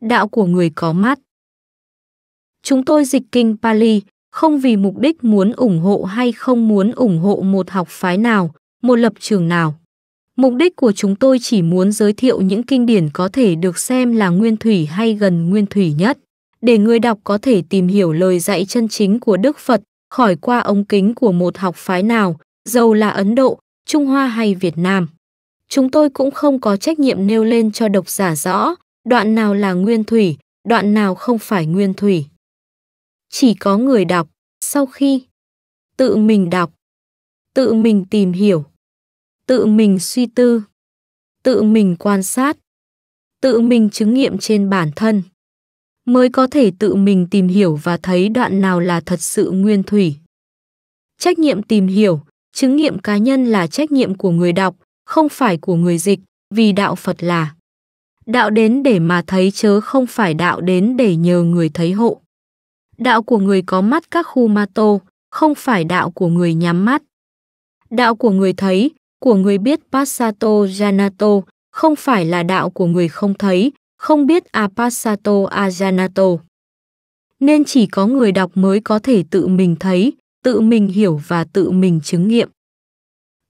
đạo của người có mắt. Chúng tôi dịch kinh Pali không vì mục đích muốn ủng hộ hay không muốn ủng hộ một học phái nào, một lập trường nào. Mục đích của chúng tôi chỉ muốn giới thiệu những kinh điển có thể được xem là nguyên thủy hay gần nguyên thủy nhất, để người đọc có thể tìm hiểu lời dạy chân chính của Đức Phật khỏi qua ống kính của một học phái nào, dầu là Ấn Độ, Trung Hoa hay Việt Nam. Chúng tôi cũng không có trách nhiệm nêu lên cho độc giả rõ đoạn nào là nguyên thủy, đoạn nào không phải nguyên thủy. Chỉ có người đọc, sau khi tự mình đọc, tự mình tìm hiểu, tự mình suy tư, tự mình quan sát, tự mình chứng nghiệm trên bản thân, mới có thể tự mình tìm hiểu và thấy đoạn nào là thật sự nguyên thủy. Trách nhiệm tìm hiểu, chứng nghiệm cá nhân là trách nhiệm của người đọc, không phải của người dịch, vì đạo Phật là Đạo đến để mà thấy chớ không phải đạo đến để nhờ người thấy hộ. Đạo của người có mắt các khu ma tô, không phải đạo của người nhắm mắt. Đạo của người thấy, của người biết Passato Janato, không phải là đạo của người không thấy, không biết Apassato à Ajanato. À Nên chỉ có người đọc mới có thể tự mình thấy, tự mình hiểu và tự mình chứng nghiệm.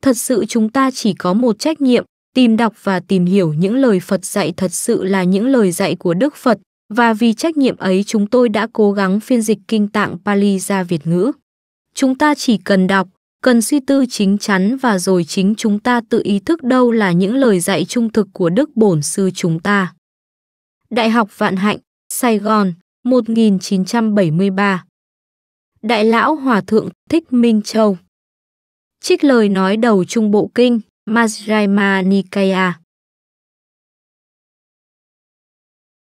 Thật sự chúng ta chỉ có một trách nhiệm, Tìm đọc và tìm hiểu những lời Phật dạy thật sự là những lời dạy của Đức Phật và vì trách nhiệm ấy chúng tôi đã cố gắng phiên dịch kinh tạng Pali ra Việt ngữ. Chúng ta chỉ cần đọc, cần suy tư chính chắn và rồi chính chúng ta tự ý thức đâu là những lời dạy trung thực của Đức Bổn Sư chúng ta. Đại học Vạn Hạnh, Sài Gòn, 1973 Đại lão Hòa Thượng Thích Minh Châu Trích lời nói đầu Trung Bộ Kinh Majjhima Nikaya